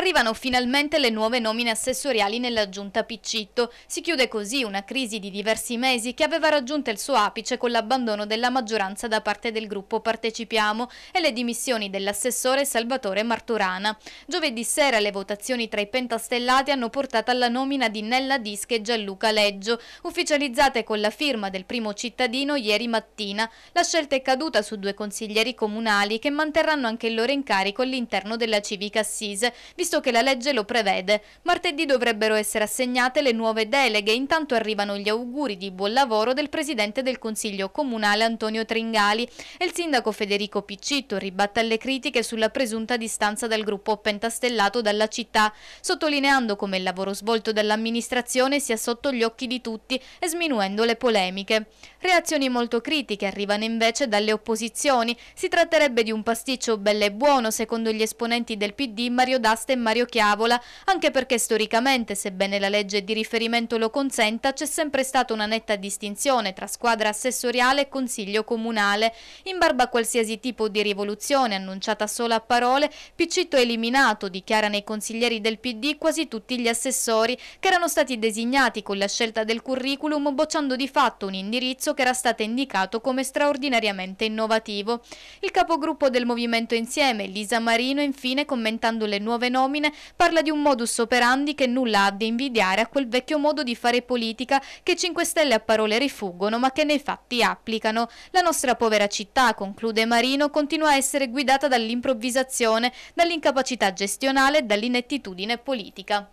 Arrivano finalmente le nuove nomine assessoriali nella giunta Piccitto. Si chiude così una crisi di diversi mesi che aveva raggiunto il suo apice con l'abbandono della maggioranza da parte del gruppo Partecipiamo e le dimissioni dell'assessore Salvatore Marturana. Giovedì sera le votazioni tra i pentastellati hanno portato alla nomina di Nella Disca e Gianluca Leggio, ufficializzate con la firma del primo cittadino ieri mattina. La scelta è caduta su due consiglieri comunali che manterranno anche il loro incarico all'interno della civica assise, visto visto che la legge lo prevede. Martedì dovrebbero essere assegnate le nuove deleghe, intanto arrivano gli auguri di buon lavoro del Presidente del Consiglio Comunale Antonio Tringali e il Sindaco Federico Piccitto ribatte alle critiche sulla presunta distanza dal gruppo pentastellato dalla città, sottolineando come il lavoro svolto dall'amministrazione sia sotto gli occhi di tutti e sminuendo le polemiche. Reazioni molto critiche arrivano invece dalle opposizioni, si tratterebbe di un pasticcio bello e buono secondo gli esponenti del PD Mario Daste e Mario Chiavola, anche perché storicamente, sebbene la legge di riferimento lo consenta, c'è sempre stata una netta distinzione tra squadra assessoriale e consiglio comunale. In barba a qualsiasi tipo di rivoluzione, annunciata solo a parole, Piccito è eliminato, dichiara nei consiglieri del PD quasi tutti gli assessori, che erano stati designati con la scelta del curriculum, bocciando di fatto un indirizzo che era stato indicato come straordinariamente innovativo. Il capogruppo del Movimento Insieme, Lisa Marino, infine, commentando le nuove nomine, nomine parla di un modus operandi che nulla ha di invidiare a quel vecchio modo di fare politica che 5 Stelle a parole rifuggono ma che nei fatti applicano. La nostra povera città, conclude Marino, continua a essere guidata dall'improvvisazione, dall'incapacità gestionale e dall'inettitudine politica.